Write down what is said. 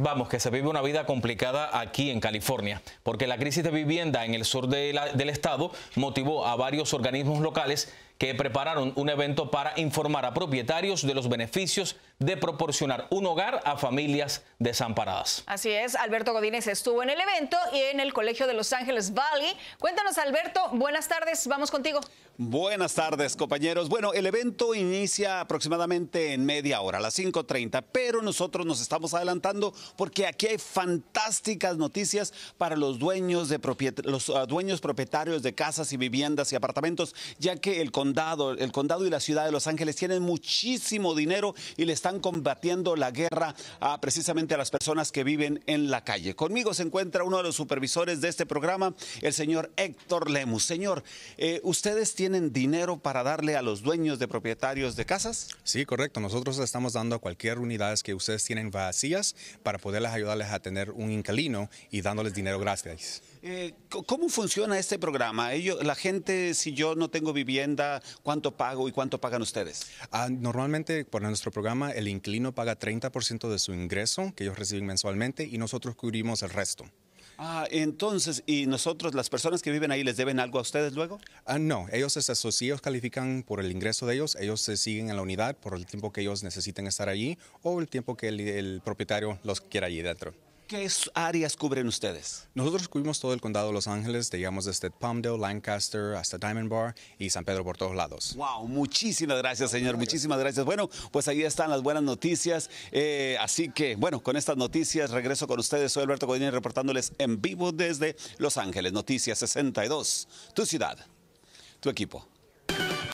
Vamos, que se vive una vida complicada aquí en California, porque la crisis de vivienda en el sur del estado motivó a varios organismos locales que prepararon un evento para informar a propietarios de los beneficios de proporcionar un hogar a familias desamparadas. Así es, Alberto Godínez estuvo en el evento y en el Colegio de Los Ángeles Valley. Cuéntanos, Alberto, buenas tardes, vamos contigo. Buenas tardes, compañeros. Bueno, el evento inicia aproximadamente en media hora, a las 5.30, pero nosotros nos estamos adelantando porque aquí hay fantásticas noticias para los dueños, de los, ah, dueños propietarios de casas y viviendas y apartamentos, ya que el el condado y la ciudad de Los Ángeles tienen muchísimo dinero y le están combatiendo la guerra a, precisamente a las personas que viven en la calle. Conmigo se encuentra uno de los supervisores de este programa, el señor Héctor Lemus. Señor, eh, ¿ustedes tienen dinero para darle a los dueños de propietarios de casas? Sí, correcto. Nosotros estamos dando a cualquier unidad que ustedes tienen vacías para poderles ayudarles a tener un inquilino y dándoles dinero gracias. Eh, ¿Cómo funciona este programa? Ellos, la gente, si yo no tengo vivienda, cuánto pago y cuánto pagan ustedes? Ah, normalmente por nuestro programa el inquilino paga 30% de su ingreso que ellos reciben mensualmente y nosotros cubrimos el resto. Ah, entonces, ¿y nosotros, las personas que viven ahí, les deben algo a ustedes luego? Ah, no, ellos se este, asocian, califican por el ingreso de ellos, ellos se siguen en la unidad por el tiempo que ellos necesiten estar allí o el tiempo que el, el propietario los quiera allí dentro. ¿Qué áreas cubren ustedes? Nosotros cubrimos todo el condado de Los Ángeles, Llegamos desde Palmdale, Lancaster, hasta Diamond Bar y San Pedro por todos lados. ¡Wow! Muchísimas gracias, señor. Muchísimas gracias. Bueno, pues ahí están las buenas noticias. Eh, así que, bueno, con estas noticias regreso con ustedes. Soy Alberto Codini reportándoles en vivo desde Los Ángeles. Noticias 62. Tu ciudad, tu equipo.